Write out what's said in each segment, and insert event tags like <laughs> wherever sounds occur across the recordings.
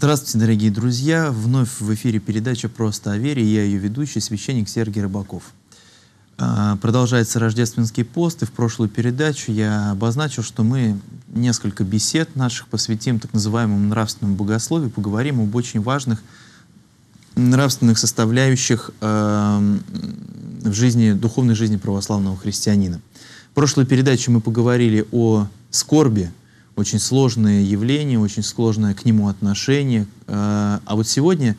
Здравствуйте, дорогие друзья! Вновь в эфире передача «Просто о вере» я ее ведущий, священник Сергей Рыбаков. А, продолжается рождественский пост, и в прошлую передачу я обозначил, что мы несколько бесед наших посвятим так называемому нравственному богословию, поговорим об очень важных нравственных составляющих эм, в жизни, духовной жизни православного христианина. В прошлой передаче мы поговорили о скорби – очень сложное явление, очень сложное к нему отношение. А, а вот сегодня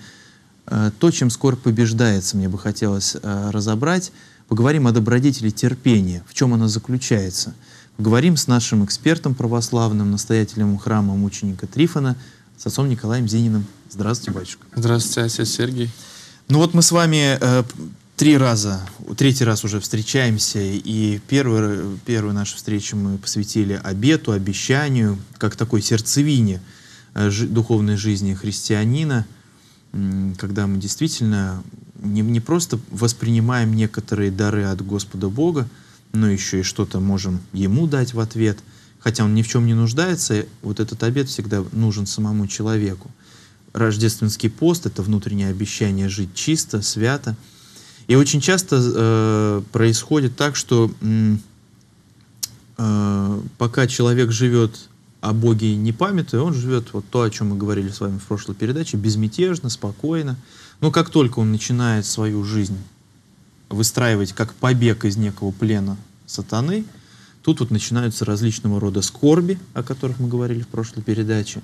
э, то, чем скорбь побеждается, мне бы хотелось э, разобрать. Поговорим о добродетели терпения, в чем она заключается. Поговорим с нашим экспертом православным, настоятелем храма мученика Трифона, с отцом Николаем Зининым. Здравствуйте, батюшка. Здравствуйте, отец Сергей. Ну вот мы с вами э, три раза, третий раз уже встречаемся, и первый первую нашу встречу мы посвятили обету, обещанию, как такой сердцевине э, духовной жизни христианина, когда мы действительно не, не просто воспринимаем некоторые дары от Господа Бога, но еще и что-то можем Ему дать в ответ, хотя Он ни в чем не нуждается, вот этот обет всегда нужен самому человеку. Рождественский пост — это внутреннее обещание жить чисто, свято — и очень часто э, происходит так, что э, пока человек живет о а Боге не памятуя, он живет вот то, о чем мы говорили с вами в прошлой передаче, безмятежно, спокойно. Но как только он начинает свою жизнь выстраивать как побег из некого плена сатаны, тут вот начинаются различного рода скорби, о которых мы говорили в прошлой передаче.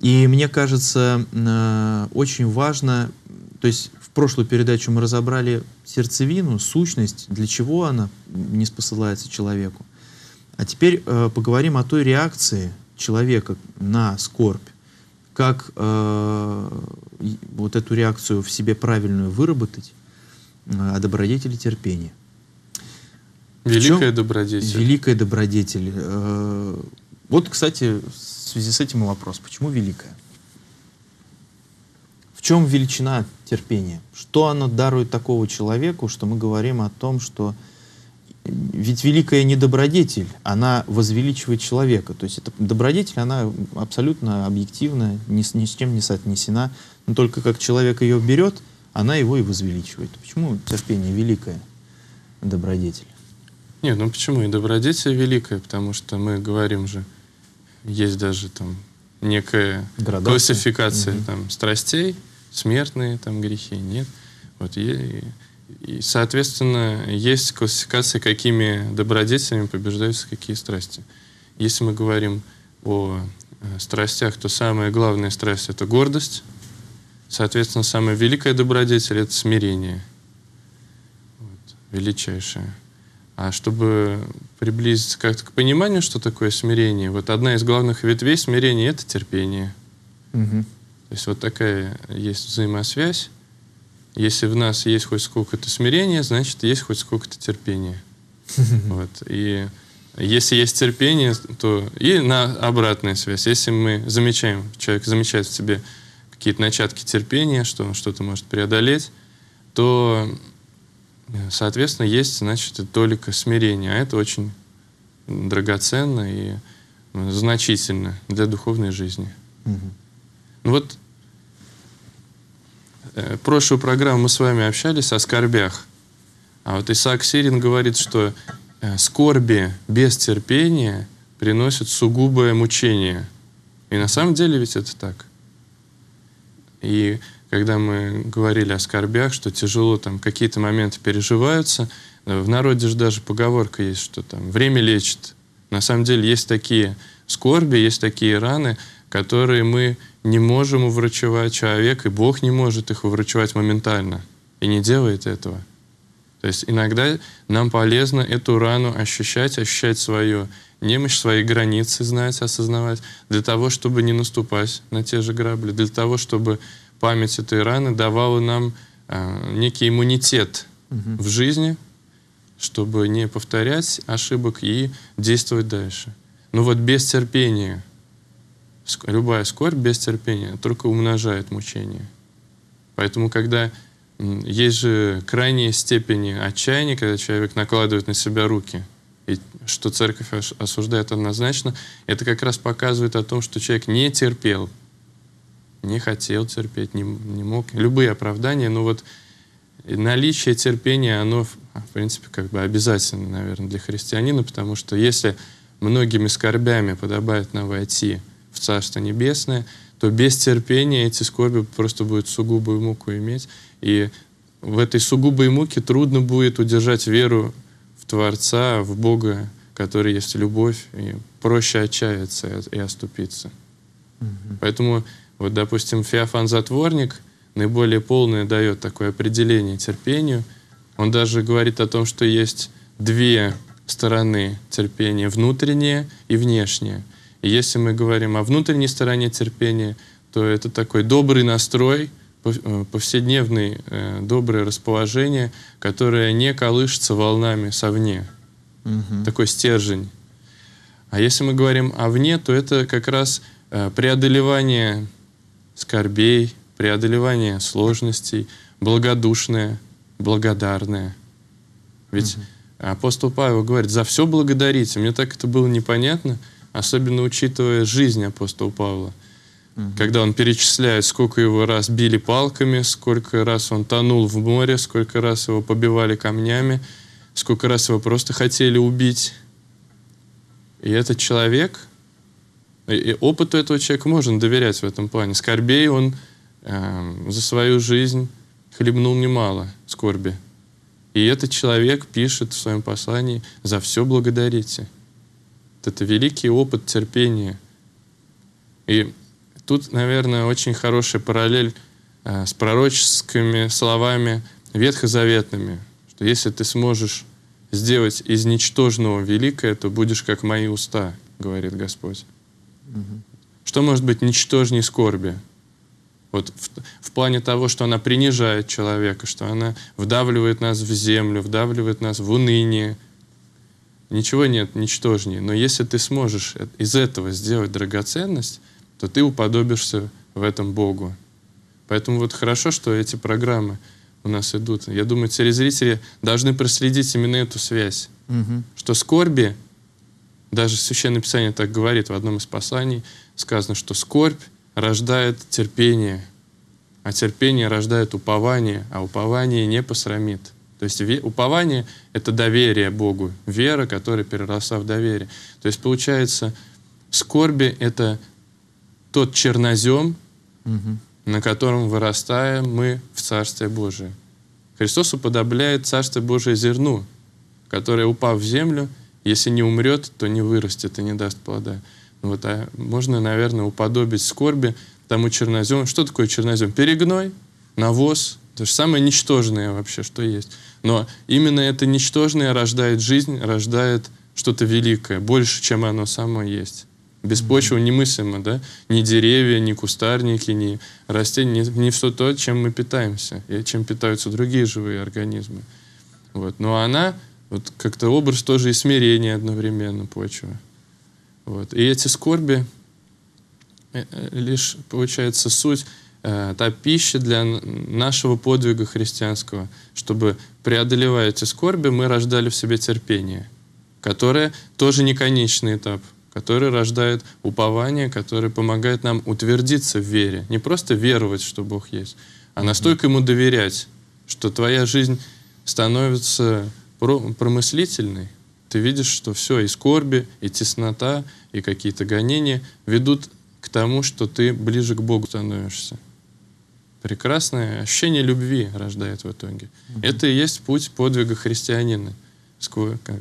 И мне кажется, э, очень важно, то есть прошлую передачу мы разобрали сердцевину, сущность, для чего она не спосылается человеку. А теперь э, поговорим о той реакции человека на скорбь, как э, вот эту реакцию в себе правильную выработать, э, о а добродетели терпения. Великая добродетель. Великая добродетель. Э, вот, кстати, в связи с этим вопрос. Почему великая? чем величина терпения? Что оно дарует такого человеку, что мы говорим о том, что ведь великая недобродетель, она возвеличивает человека. То есть эта добродетель, она абсолютно объективна, ни с, ни с чем не соотнесена. Но только как человек ее берет, она его и возвеличивает. Почему терпение великое а добродетель? Нет, ну почему и добродетель великая? Потому что мы говорим же, есть даже там некая Градация. классификация угу. там, страстей, смертные там грехи, нет. Вот, и, и, соответственно, есть классификация, какими добродетелями побеждаются какие страсти. Если мы говорим о э, страстях, то самая главная страсть — это гордость. Соответственно, самая великая добродетель — это смирение. Вот, величайшее. А чтобы приблизиться как-то к пониманию, что такое смирение, вот одна из главных ветвей смирения — это терпение. Угу. То есть вот такая есть взаимосвязь. Если в нас есть хоть сколько-то смирения, значит, есть хоть сколько-то терпения. <laughs> Вот. И если есть терпение, то и на обратная связь. Если мы замечаем, человек замечает в себе какие-то начатки терпения, что он что-то может преодолеть, то, соответственно, есть, значит, и толика смирения. А это очень драгоценно и значительно для духовной жизни. Угу. Ну вот Э, прошлую программу мы с вами общались о скорбях. А вот Исаак Сирин говорит, что э, скорби без терпения приносят сугубое мучение. И на самом деле ведь это так. И когда мы говорили о скорбях, что тяжело там какие-то моменты переживаются, э, в народе же даже поговорка есть, что там время лечит. На самом деле есть такие скорби, есть такие раны, которые мы не можем уврачевать человек, и Бог не может их уврачевать моментально, и не делает этого. То есть иногда нам полезно эту рану ощущать, ощущать свою немощь, свои границы знать, осознавать, для того, чтобы не наступать на те же грабли, для того, чтобы память этой раны давала нам э, некий иммунитет угу. в жизни, чтобы не повторять ошибок и действовать дальше. Но ну вот без терпения — любая скорбь без терпения только умножает мучение. Поэтому, когда есть же крайние степени отчаяния, когда человек накладывает на себя руки, и что церковь осуждает однозначно, это как раз показывает о том, что человек не терпел, не хотел терпеть, не, не мог. Любые оправдания, но вот наличие терпения, оно, а, в принципе, как бы обязательно, наверное, для христианина, потому что если многими скорбями подобает нам войти – в Царство Небесное, то без терпения эти скорби просто будут сугубую муку иметь. И в этой сугубой муке трудно будет удержать веру в Творца, в Бога, который есть любовь, и проще отчаяться и оступиться. Угу. Поэтому, вот, допустим, Феофан Затворник наиболее полное дает такое определение терпению. Он даже говорит о том, что есть две стороны терпения, внутреннее и внешнее — если мы говорим о внутренней стороне терпения, то это такой добрый настрой, э, повседневное э, доброе расположение, которое не колышется волнами совне. Угу. Такой стержень. А если мы говорим о вне, то это как раз э, преодолевание скорбей, преодолевание сложностей, благодушное, благодарное. Ведь угу. апостол Павел говорит, за все благодарите. Мне так это было непонятно особенно учитывая жизнь апостола Павла. Когда он перечисляет, сколько его раз били палками, сколько раз он тонул в море, сколько раз его побивали камнями, сколько раз его просто хотели убить. И этот человек, и, и опыту этого человека можно доверять в этом плане. Скорбей он э, за свою жизнь хлебнул немало скорби. И этот человек пишет в своем послании «За все благодарите» это великий опыт терпения. И тут, наверное, очень хорошая параллель э, с пророческими словами ветхозаветными, что если ты сможешь сделать из ничтожного великое, то будешь как мои уста, говорит Господь. Угу. Что может быть ничтожней скорби? Вот в, в плане того, что она принижает человека, что она вдавливает нас в землю, вдавливает нас в уныние, Ничего нет ничтожнее. Но если ты сможешь э, из этого сделать драгоценность, то ты уподобишься в этом Богу. Поэтому вот хорошо, что эти программы у нас идут. Я думаю, телезрители должны проследить именно эту связь. Угу. Что скорби, даже Священное Писание так говорит, в одном из посланий сказано, что скорбь рождает терпение, а терпение рождает упование, а упование не посрамит. То есть упование — это доверие Богу, вера, которая переросла в доверие. То есть получается, скорби — это тот чернозем, угу. на котором вырастаем мы в Царстве Божие. Христос уподобляет Царство Божие зерну, которое, упав в землю, если не умрет, то не вырастет и не даст плода. Вот, а можно, наверное, уподобить скорби тому чернозему. Что такое чернозем? Перегной, навоз, то же самое ничтожное вообще, что есть. Но именно это ничтожное рождает жизнь, рождает что-то великое, больше, чем оно само есть. Без почвы немыслимо, да? Ни деревья, ни кустарники, ни растения, ни, ни все то, чем мы питаемся, и чем питаются другие живые организмы. Вот. Но она, вот как-то образ тоже и смирения одновременно почвы. Вот. И эти скорби, э, э, лишь, получается, суть Э, та пища для нашего подвига христианского, чтобы, преодолевая эти скорби, мы рождали в себе терпение, которое тоже не конечный этап, который рождает упование, которое помогает нам утвердиться в вере. Не просто веровать, что Бог есть, а настолько ему доверять, что твоя жизнь становится промыслительной. Ты видишь, что все, и скорби, и теснота, и какие-то гонения ведут к тому, что ты ближе к Богу становишься прекрасное ощущение любви рождает в итоге. Mm-hmm. Это и есть путь подвига христианина. Сквозь, как,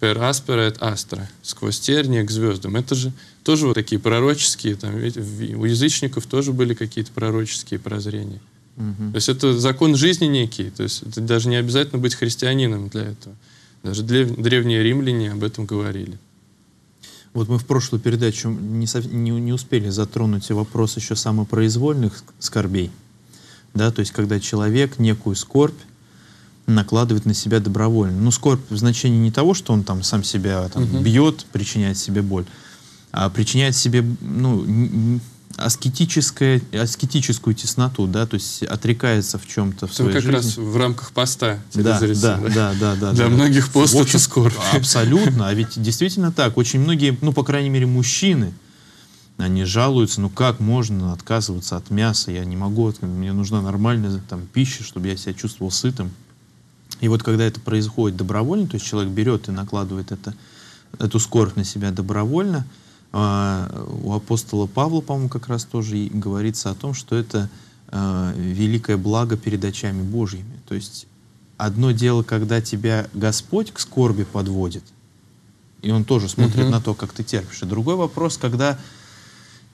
per aspera et astra, сквозь тернии к звездам. Это же тоже вот такие пророческие, там, ведь у язычников тоже были какие-то пророческие прозрения. Угу. То есть это закон жизни некий, то есть это даже не обязательно быть христианином для этого. Даже древ, древние римляне об этом говорили. Вот мы в прошлую передачу не, не, не успели затронуть вопрос еще самопроизвольных скорбей да, то есть когда человек некую скорбь накладывает на себя добровольно. Ну, скорбь в значении не того, что он там сам себя а там, угу. бьет, причиняет себе боль, а причиняет себе, ну, аскетическое, аскетическую тесноту, да, то есть отрекается в чем-то в своей как жизни. раз в рамках поста. Да, да, да, да, да. Для да, многих пост общем, это скорбь. Абсолютно, а ведь действительно так. Очень многие, ну, по крайней мере, мужчины, они жалуются, ну как можно отказываться от мяса, я не могу, мне нужна нормальная там, пища, чтобы я себя чувствовал сытым. И вот когда это происходит добровольно, то есть человек берет и накладывает это, эту скорбь на себя добровольно, э, у апостола Павла, по-моему, как раз тоже говорится о том, что это э, великое благо перед очами Божьими. То есть одно дело, когда тебя Господь к скорби подводит, и он тоже смотрит угу. на то, как ты терпишь. И другой вопрос, когда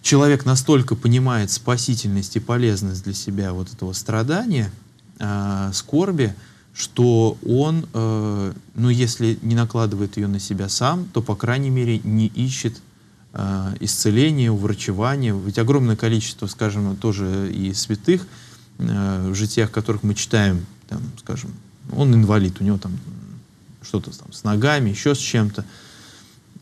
человек настолько понимает спасительность и полезность для себя вот этого страдания, э, скорби, что он, э, ну, если не накладывает ее на себя сам, то, по крайней мере, не ищет э, исцеления, уврачевания. Ведь огромное количество, скажем, тоже и святых, э, в житиях которых мы читаем, там, скажем, он инвалид, у него там что-то там с ногами, еще с чем-то.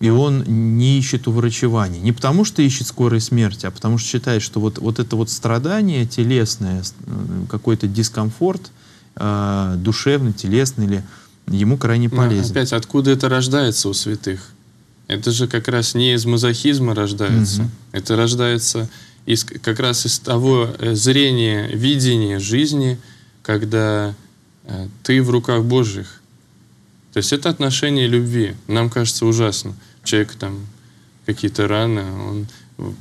И он не ищет уврачевания. Не потому, что ищет скорой смерти, а потому что считает, что вот, вот это вот страдание телесное, э, какой-то дискомфорт э, душевный, телесный или ему крайне ну, полезен. Но опять, откуда это рождается у святых? Это же как раз не из мазохизма рождается. Угу. Это рождается из, как раз из того э, зрения, видения жизни, когда э, ты в руках Божьих. То есть это отношение любви. Нам кажется ужасно. Человек там какие-то раны, он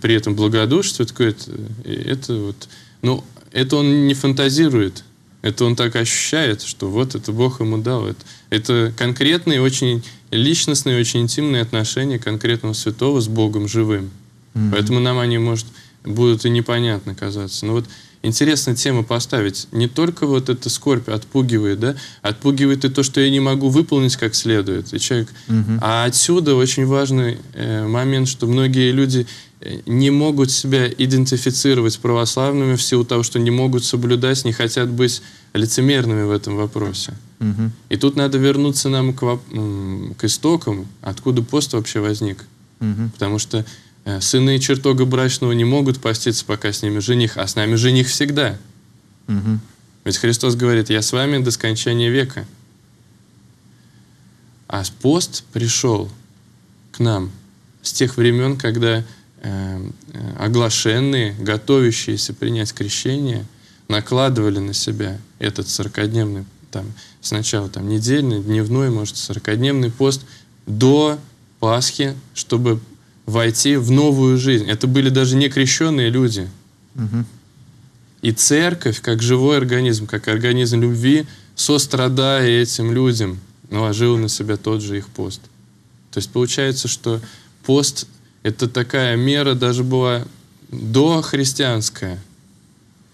при этом благодушствует какое-то. «Э, это вот, ну, это он не фантазирует, это он так ощущает, что вот это Бог ему дал. Это, это конкретные, очень личностные, очень интимные отношения конкретного святого с Богом живым. Mm-hmm. Поэтому нам они, может, будут и непонятно казаться. Но ну вот интересно тему поставить. Не только вот эта скорбь отпугивает, да, отпугивает и то, что я не могу выполнить как следует. И человек... угу. А отсюда очень важный э, момент, что многие люди э, не могут себя идентифицировать православными в силу того, что не могут соблюдать, не хотят быть лицемерными в этом вопросе. Угу. И тут надо вернуться нам к, к истокам, откуда пост вообще возник. Угу. Потому что Э, сыны чертога брачного не могут поститься, пока с ними жених, а с нами жених всегда. Угу. Ведь Христос говорит, я с вами до скончания века. А пост пришел к нам с тех времен, когда э, оглашенные, готовящиеся принять крещение, накладывали на себя этот сорокодневный, там, сначала там, недельный, дневной, может, сорокодневный пост до Пасхи, чтобы войти в новую жизнь. Это были даже не крещенные люди. Угу. И церковь, как живой организм, как организм любви, сострадая этим людям, наложила на себя тот же их пост. То есть получается, что пост — это такая мера даже была дохристианская.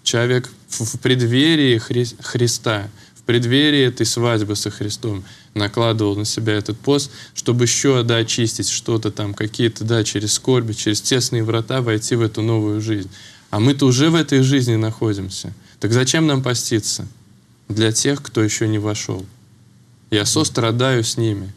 Человек в преддверии Хри Христа — в преддверии этой свадьбы со Христом накладывал на себя этот пост, чтобы еще, да, очистить что-то там, какие-то, да, через скорби, через тесные врата войти в эту новую жизнь. А мы-то уже в этой жизни находимся. Так зачем нам поститься? Для тех, кто еще не вошел. Я сострадаю с ними,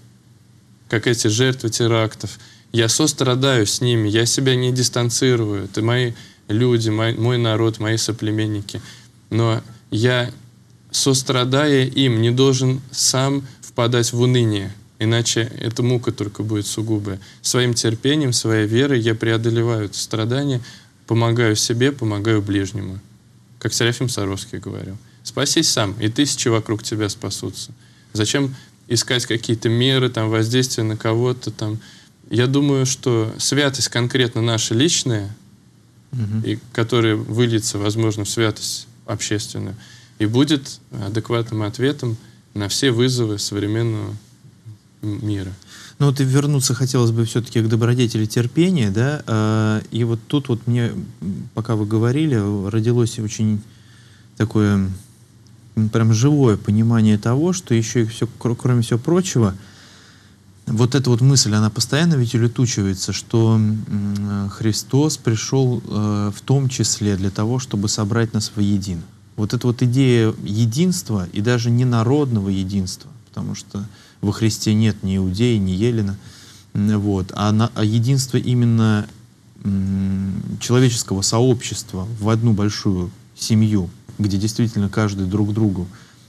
как эти жертвы терактов. Я сострадаю с ними, я себя не дистанцирую. Это мои люди, мой, мой народ, мои соплеменники. Но я сострадая им, не должен сам впадать в уныние, иначе эта мука только будет сугубая. Своим терпением, своей верой я преодолеваю это страдание, помогаю себе, помогаю ближнему. Как Серафим Саровский говорил. Спасись сам, и тысячи вокруг тебя спасутся. Зачем искать какие-то меры, там, воздействия на кого-то, там. Я думаю, что святость конкретно наша личная, угу. и которая выльется, возможно, в святость общественную, и будет адекватным ответом на все вызовы современного мира. Ну вот и вернуться хотелось бы все-таки к добродетели терпения, да, а, и вот тут вот мне, пока вы говорили, родилось очень такое прям живое понимание того, что еще и все, кроме всего прочего, вот эта вот мысль, она постоянно ведь улетучивается, что э, Христос пришел э, в том числе для того, чтобы собрать нас воедино вот эта вот идея единства и даже не народного единства, потому что во Христе нет ни иудеи, ни елена, вот, а, на, а единство именно человеческого сообщества в одну большую семью, где действительно каждый друг другу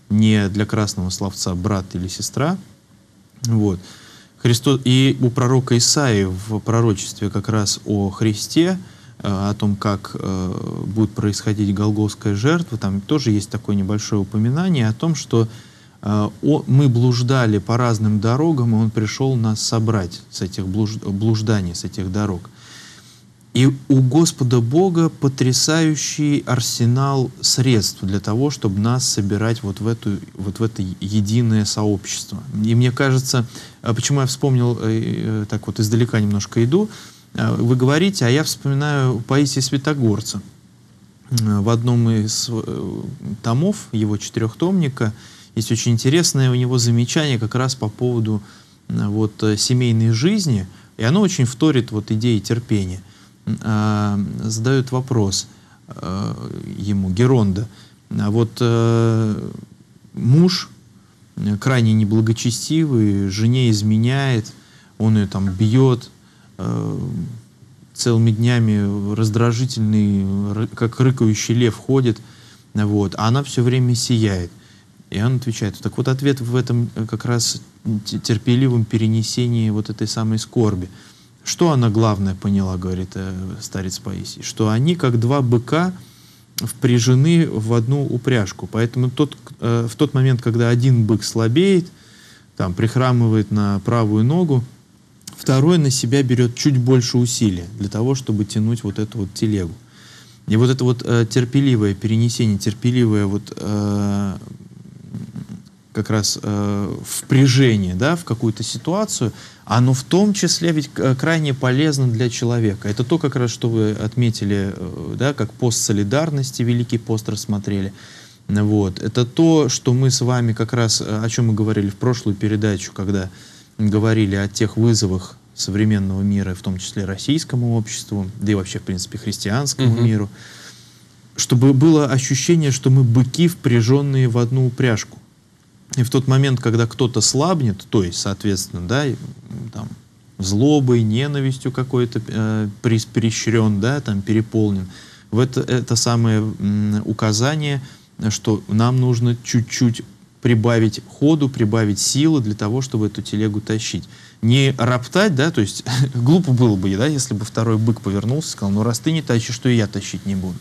не для красного словца брат или сестра, вот, Христос, и у пророка Исаи в пророчестве как раз о Христе – Э, о том, как э, будет происходить голгофская жертва, там тоже есть такое небольшое упоминание о том, что э, о, мы блуждали по разным дорогам, и он пришел нас собрать с этих блуж, блужданий, с этих дорог. И у Господа Бога потрясающий арсенал средств для того, чтобы нас собирать вот в, эту, вот в это единое сообщество. И мне кажется, э, почему я вспомнил, э, так вот издалека немножко иду, Э, вы говорите, а я вспоминаю Паисия Святогорца. Э, в одном из э, томов его четырехтомника есть очень интересное у него замечание как раз по поводу вот, семейной жизни, и оно очень вторит вот, идеи терпения. А, задают вопрос ему, Геронда, а вот муж крайне неблагочестивый, жене изменяет, он ее там бьет, Э, целыми днями раздражительный, как рыкающий лев ходит, вот, а она все время сияет. И он отвечает. Так вот ответ в этом э, как раз терпеливом перенесении вот этой самой скорби. Что она главное поняла, говорит э, старец Паисий, что они как два быка впряжены в одну упряжку. Поэтому тот, э, в тот момент, когда один бык слабеет, там прихрамывает на правую ногу, Второе на себя берет чуть больше усилия для того, чтобы тянуть вот эту вот телегу. И вот это вот э, терпеливое перенесение, терпеливое вот э, как раз э, впряжение да, в какую-то ситуацию, оно в том числе ведь э, крайне полезно для человека. Это то, как раз, что вы отметили, э, да, как пост солидарности, Великий пост рассмотрели. Вот. Это то, что мы с вами как раз, э, о чем мы говорили в прошлую передачу, когда э, говорили о тех вызовах современного мира, в том числе российскому обществу, да и вообще, в принципе, христианскому mm-hmm. миру, чтобы было ощущение, что мы быки, впряженные в одну упряжку. И в тот момент, когда кто-то слабнет, то есть, соответственно, да, там, злобой, ненавистью какой-то э, перещрен, да, там, переполнен, в это, это самое м, указание, что нам нужно чуть-чуть прибавить ходу, прибавить силы для того, чтобы эту телегу тащить. Не роптать, да, то есть <laughs> глупо было бы, да, если бы второй бык повернулся и сказал, ну раз ты не тащишь, то и я тащить не буду.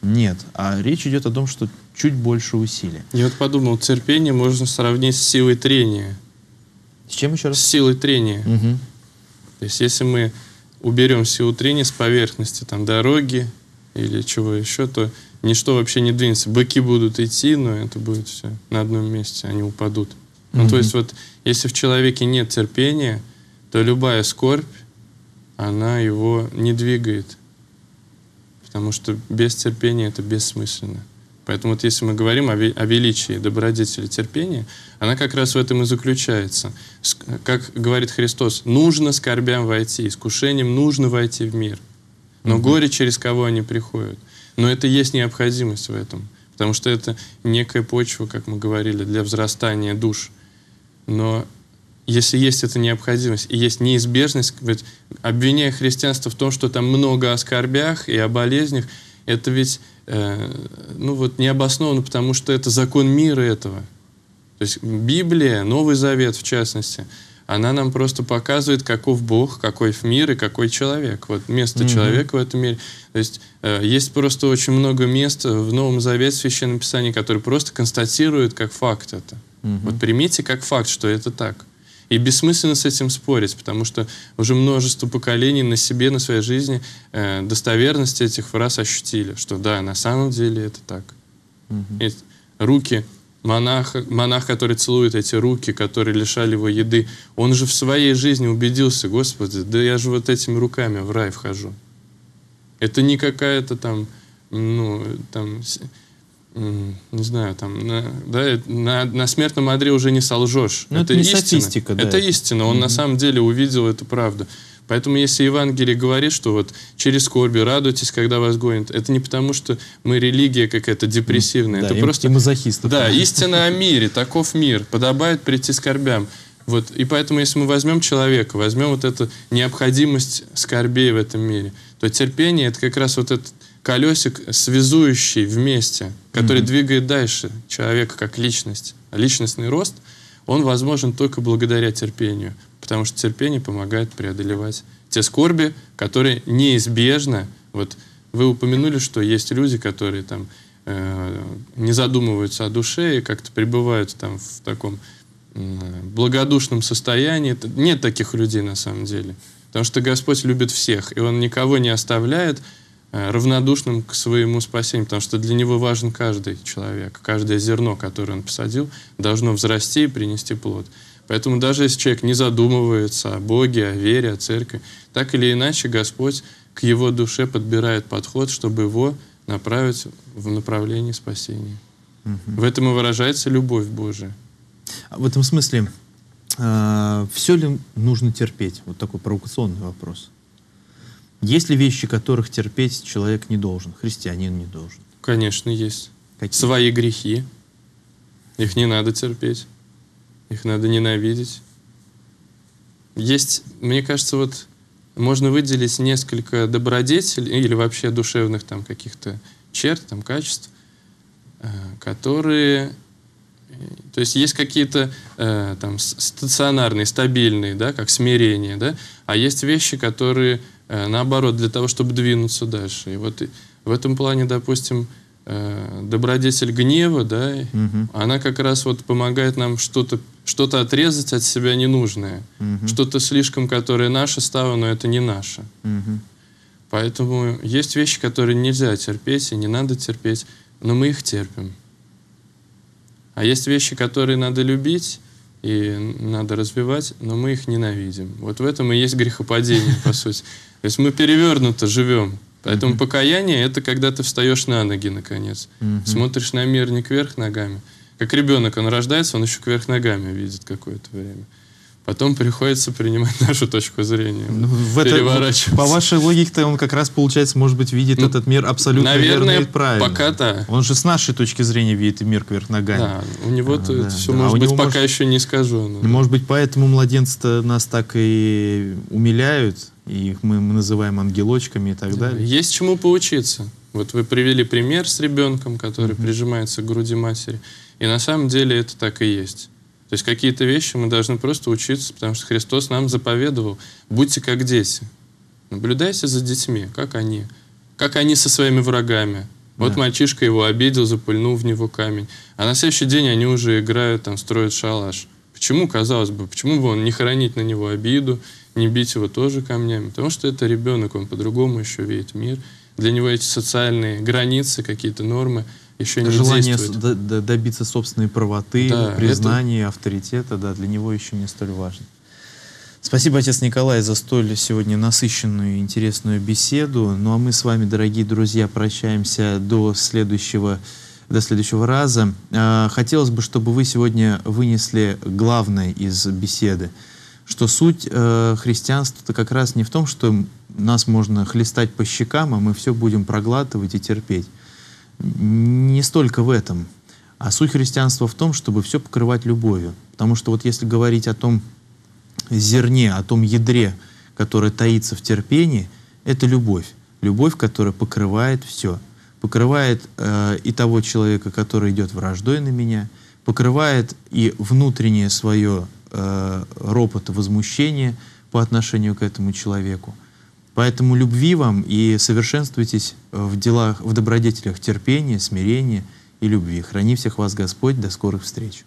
Нет, а речь идет о том, что чуть больше усилий. Я вот подумал, терпение можно сравнить с силой трения. С чем еще раз? С силой трения. Угу. То есть если мы уберем силу трения с поверхности там, дороги или чего еще, то ничто вообще не двинется. Быки будут идти, но это будет все на одном месте, они упадут. Mm-hmm. Ну, то есть вот, если в человеке нет терпения, то любая скорбь, она его не двигает. Потому что без терпения это бессмысленно. Поэтому вот если мы говорим о, ве- о величии добродетели терпения, она как раз в этом и заключается. С- как говорит Христос, нужно скорбям войти, искушением нужно войти в мир. Но mm горе через кого они приходят? Но это есть необходимость в этом. Потому что это некая почва, как мы говорили, для взрастания душ. Но если есть эта необходимость и есть неизбежность, ведь обвиняя христианство в том, что там много о скорбях и о болезнях, это ведь э, ну вот необоснованно, потому что это закон мира этого. То есть Библия, Новый Завет в частности – она нам просто показывает, каков Бог, какой мир и какой человек. Вот место mm человека в этом мире. То есть э, есть просто очень много мест в Новом Завете Священном Писании, которые просто констатируют как факт это. mm Вот примите как факт, что это так. И бессмысленно с этим спорить, потому что уже множество поколений на себе, на своей жизни э, достоверность этих фраз ощутили, что да, на самом деле это так. mm Есть руки монах, монах, который целует эти руки, которые лишали его еды, он же в своей жизни убедился, Господи, да я же вот этими руками в рай вхожу. Это не какая-то там, ну, там, не знаю, там, на, да, э, на, на смертном одре уже не солжешь. Но ну, это, это не истина. статистика, да. Это истина. Он mm-hmm. на самом деле увидел эту правду. Поэтому если Евангелие говорит, что вот через скорби радуйтесь, когда вас гонят, это не потому, что мы религия какая-то депрессивная. Да, это и, просто... И Да, истина о мире, таков мир, подобает прийти скорбям. Вот, и поэтому, если мы возьмем человека, возьмем вот эту необходимость скорбей в этом мире, то терпение — это как раз вот этот колесик, связующий вместе, который mm-hmm. двигает дальше человека как личность. личностный рост, он возможен только благодаря терпению потому что терпение помогает преодолевать те скорби, которые неизбежно. Вот вы упомянули, что есть люди, которые там э, не задумываются о душе и как-то пребывают там в таком э, благодушном состоянии. Нет таких людей на самом деле. Потому что Господь любит всех, и Он никого не оставляет э, равнодушным к своему спасению, потому что для Него важен каждый человек, каждое зерно, которое Он посадил, должно взрасти и принести плод. Поэтому даже если человек не задумывается о Боге, о вере, о церкви, так или иначе Господь к его душе подбирает подход, чтобы его направить в направлении спасения. Угу. В этом и выражается любовь Божия. А в этом смысле, э, а, все ли нужно терпеть? Вот такой провокационный вопрос. Есть ли вещи, которых терпеть человек не должен, христианин не должен? Конечно, есть. Какие? Свои грехи. Их не надо терпеть их надо ненавидеть. Есть, мне кажется, вот можно выделить несколько добродетелей или вообще душевных там каких-то черт, там качеств, э, которые э, то есть есть какие-то э, там стационарные, стабильные, да, как смирение, да, а есть вещи, которые э, наоборот для того, чтобы двинуться дальше. И вот в этом плане, допустим, Э, добродетель гнева, да, угу. она как раз вот помогает нам что-то что-то отрезать от себя ненужное, угу. что-то слишком, которое наше стало, но это не наше. Угу. Поэтому есть вещи, которые нельзя терпеть и не надо терпеть, но мы их терпим. А есть вещи, которые надо любить и надо развивать, но мы их ненавидим. Вот в этом и есть грехопадение, по сути. То есть мы перевернуто живем. Поэтому mm-hmm. покаяние это когда ты встаешь на ноги наконец, mm-hmm. смотришь на мир не кверх ногами. Как ребенок, он рождается, он еще кверх ногами видит какое-то время потом приходится принимать <laughs> нашу точку зрения. Ну, в это, по вашей логике-то он как раз, получается, может быть, видит ну, этот мир абсолютно наверное, верно и правильно. пока то Он же с нашей точки зрения видит мир кверх ногами. Да, у него-то а, да, все, да. А может а быть, пока может... еще не скажу. Но... Ну, может быть, поэтому младенцы-то нас так и умиляют, и их мы, мы называем ангелочками и так да. далее. Есть чему поучиться. Вот вы привели пример с ребенком, который mm-hmm. прижимается к груди матери. И на самом деле это так и есть то есть какие-то вещи мы должны просто учиться, потому что Христос нам заповедовал, будьте как дети. Наблюдайте за детьми, как они. Как они со своими врагами. Вот да. мальчишка его обидел, запыльнул в него камень. А на следующий день они уже играют, там, строят шалаш. Почему, казалось бы, почему бы он не хоронить на него обиду, не бить его тоже камнями? Потому что это ребенок, он по-другому еще видит мир. Для него эти социальные границы, какие-то нормы — еще не Желание добиться собственной правоты, да, признания, это... авторитета, да, для него еще не столь важно. Спасибо, отец Николай, за столь сегодня насыщенную и интересную беседу. Ну а мы с вами, дорогие друзья, прощаемся до следующего, до следующего раза. А, хотелось бы, чтобы вы сегодня вынесли главное из беседы, что суть э, христианства-то как раз не в том, что нас можно хлестать по щекам, а мы все будем проглатывать и терпеть не столько в этом, а суть христианства в том, чтобы все покрывать любовью. Потому что вот если говорить о том зерне, о том ядре, которое таится в терпении, это любовь. Любовь, которая покрывает все. Покрывает э, и того человека, который идет враждой на меня, покрывает и внутреннее свое э, ропот, возмущение по отношению к этому человеку. Поэтому любви вам и совершенствуйтесь в делах, в добродетелях терпения, смирения и любви. Храни всех вас Господь. До скорых встреч.